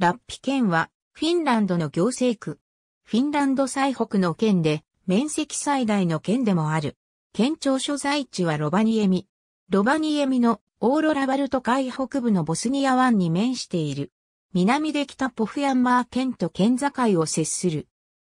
ラッピ県は、フィンランドの行政区。フィンランド最北の県で、面積最大の県でもある。県庁所在地はロバニエミ。ロバニエミのオーロラバルト海北部のボスニア湾に面している。南で北ポフヤンマー県と県境を接する。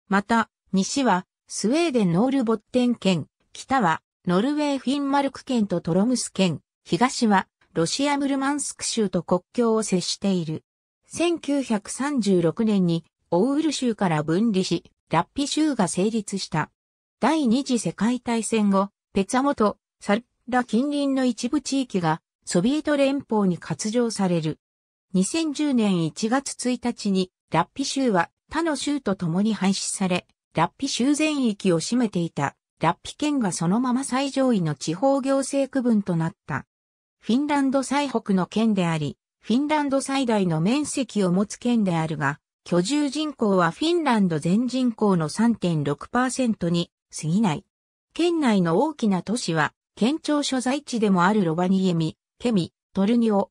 また、西はスウェーデンノールボッテン県、北はノルウェーフィンマルク県とトロムス県、東はロシアムルマンスク州と国境を接している。1936年にオウール州から分離し、ラッピ州が成立した。第二次世界大戦後、ペツァモト、サルラ近隣の一部地域がソビエト連邦に割譲される。2010年1月1日にラッピ州は他の州と共に廃止され、ラッピ州全域を占めていたラッピ県がそのまま最上位の地方行政区分となった。フィンランド最北の県であり、フィンランド最大の面積を持つ県であるが、居住人口はフィンランド全人口の3.6%に過ぎない。県内の大きな都市は、県庁所在地でもあるロバニエミ、ケミ、トルニオ。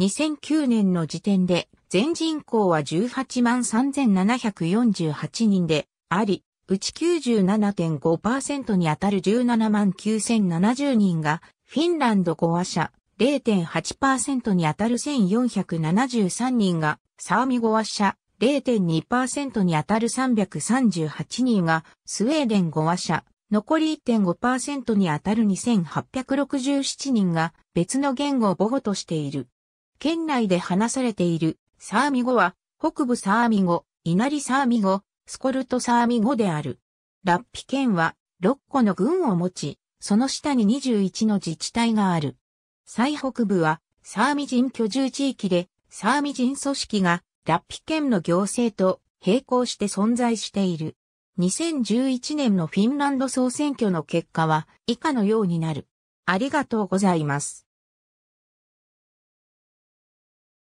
2009年の時点で、全人口は18万3748人であり、うち97.5%にあたる17万9070人がフィンランド語話者、0.8%に当たる1473人が、サーミ語話者、0.2%に当たる338人が、スウェーデン語話者、残り1.5%に当たる2867人が別の言語を母語としている。県内で話されているサーミ語は北部サーミ語、稲荷サーミ語、スコルトサーミ語である。ラッピ県は6個の郡を持ち、その下に21の自治体がある。最北部は、サーミ人居住地域で、サーミ人組織が、ラッピ県の行政と並行して存在している。2011年のフィンランド総選挙の結果は以下のようになる。ありがとうございます。